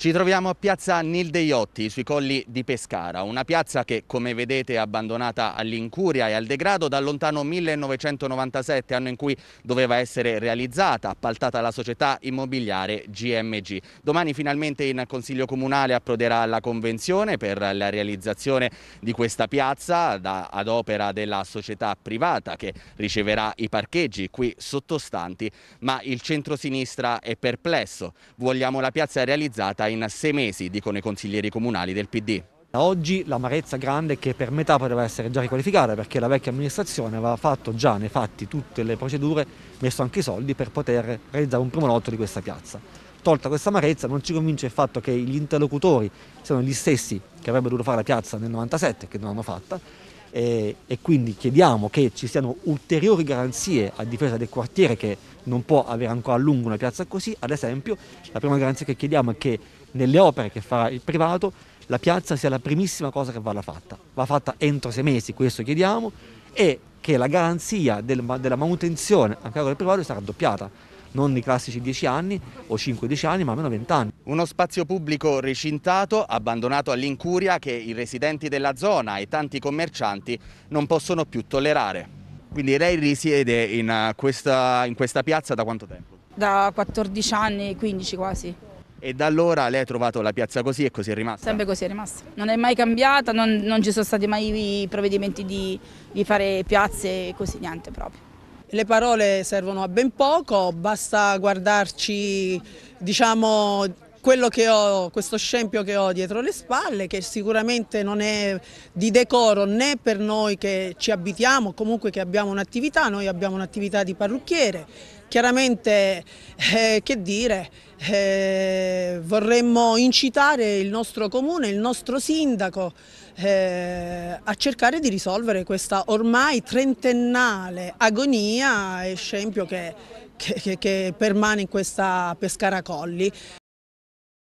Ci troviamo a piazza Nil Deiotti, sui colli di Pescara, una piazza che come vedete è abbandonata all'incuria e al degrado dal lontano 1997, anno in cui doveva essere realizzata, appaltata alla società immobiliare GMG. Domani finalmente in Consiglio Comunale approderà la convenzione per la realizzazione di questa piazza da, ad opera della società privata che riceverà i parcheggi qui sottostanti, ma il centro-sinistra è perplesso. Vogliamo la piazza realizzata in sei mesi, dicono i consiglieri comunali del PD. Oggi l'amarezza grande è che per metà poteva essere già riqualificata perché la vecchia amministrazione aveva fatto già nei fatti tutte le procedure, messo anche i soldi per poter realizzare un primo lotto di questa piazza. Tolta questa amarezza non ci convince il fatto che gli interlocutori siano gli stessi che avrebbero dovuto fare la piazza nel 97 che non l'hanno fatta e, eh, e, quindi chiediamo che ci siano ulteriori garanzie a difesa del quartiere che non può avere ancora a lungo una piazza così, ad esempio la prima garanzia che chiediamo è che nelle opere che farà il privato la piazza sia la primissima cosa che vada fatta, va fatta entro sei mesi, questo chiediamo, e che la garanzia del, della manutenzione a carico del privato sia raddoppiata non i classici 10 anni o 5-10 anni, ma almeno 20 anni. Uno spazio pubblico recintato, abbandonato all'incuria che i residenti della zona e tanti commercianti non possono più tollerare. Quindi lei risiede in eh, questa, in questa piazza da quanto tempo? Da 14 anni, 15 quasi. E da allora lei ha trovato la piazza così e così è rimasta? Sempre così è rimasta. Non è mai cambiata, non, non ci sono stati mai i provvedimenti di, di fare piazze e così, niente proprio. Le parole servono a ben poco, basta guardarci diciamo quello che ho, questo scempio che ho dietro le spalle, che sicuramente non è di decoro né per noi che ci abitiamo, comunque che abbiamo un'attività, noi abbiamo un'attività di parrucchiere, chiaramente eh, che dire, eh, vorremmo incitare il nostro comune, il nostro sindaco eh, a cercare di risolvere questa ormai trentennale agonia e scempio che, che, che, che permane in questa Pescara Colli.